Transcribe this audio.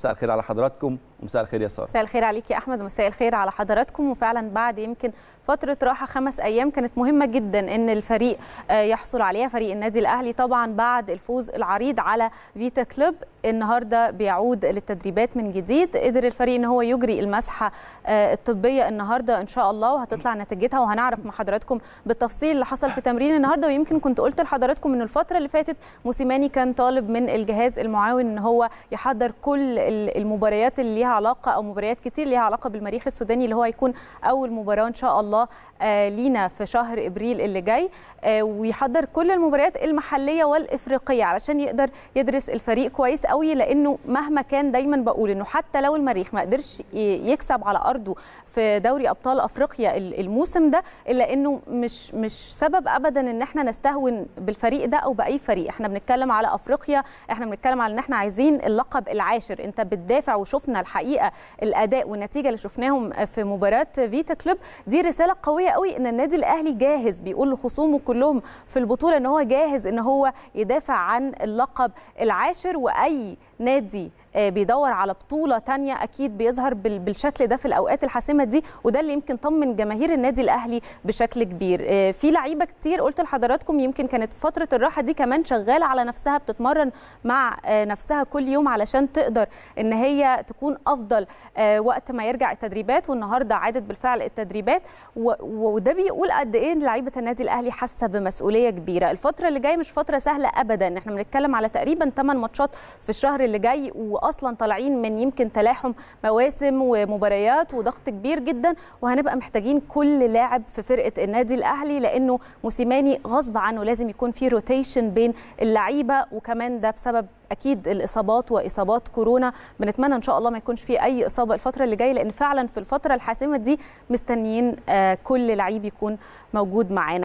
مساء الخير على حضراتكم ومساء الخير يا ساره مساء الخير عليك يا احمد ومساء الخير على حضراتكم وفعلا بعد يمكن فتره راحه خمس ايام كانت مهمه جدا ان الفريق آه، يحصل عليها فريق النادي الاهلي طبعا بعد الفوز العريض على فيتا كلوب النهارده بيعود للتدريبات من جديد قدر الفريق ان هو يجري المسحه آه، الطبيه النهارده ان شاء الله وهتطلع نتيجتها وهنعرف مع حضراتكم بالتفصيل اللي حصل في تمرين النهارده ويمكن كنت قلت لحضراتكم ان الفتره اللي فاتت موسيماني كان طالب من الجهاز المعاون ان هو يحضر كل المباريات اللي ليها علاقه او مباريات كتير ليها علاقه بالمريخ السوداني اللي هو هيكون اول مباراه ان شاء الله آه، لينا في شهر ابريل اللي جاي آه، ويحضر كل المباريات المحليه والافريقيه علشان يقدر يدرس الفريق كويس قوي لانه مهما كان دايما بقول انه حتى لو المريخ ما قدرش يكسب على ارضه في دوري ابطال افريقيا الموسم ده الا انه مش مش سبب ابدا ان احنا نستهون بالفريق ده او باي فريق احنا بنتكلم على افريقيا احنا بنتكلم على ان احنا عايزين اللقب العاشر انت بتدافع وشفنا الحقيقه الاداء والنتيجه اللي شفناهم في مباراه فيتا كلوب دي رساله قويه قوي ان النادي الاهلي جاهز بيقول لخصومه كلهم في البطوله ان هو جاهز ان هو يدافع عن اللقب العاشر واي نادي آه، بيدور على بطوله تانية اكيد بيظهر بالشكل ده في الاوقات الحاسمه دي وده اللي يمكن طمن جماهير النادي الاهلي بشكل كبير آه، في لعيبه كتير قلت لحضراتكم يمكن كانت فتره الراحه دي كمان شغاله على نفسها بتتمرن مع آه، نفسها كل يوم علشان تقدر ان هي تكون افضل وقت ما يرجع التدريبات والنهارده عادت بالفعل التدريبات وده بيقول قد ايه ان لعيبه النادي الاهلي حاسه بمسؤوليه كبيره الفتره اللي جايه مش فتره سهله ابدا احنا بنتكلم على تقريبا 8 ماتشات في الشهر اللي جاي و اصلا طالعين من يمكن تلاحم مواسم ومباريات وضغط كبير جدا وهنبقى محتاجين كل لاعب في فرقه النادي الاهلي لانه موسيماني غصب عنه لازم يكون في روتيشن بين اللعيبه وكمان ده بسبب اكيد الاصابات واصابات كورونا بنتمنى ان شاء الله ما يكونش في اي اصابه الفتره اللي جايه لان فعلا في الفتره الحاسمه دي مستنيين آه، كل لعيب يكون موجود معانا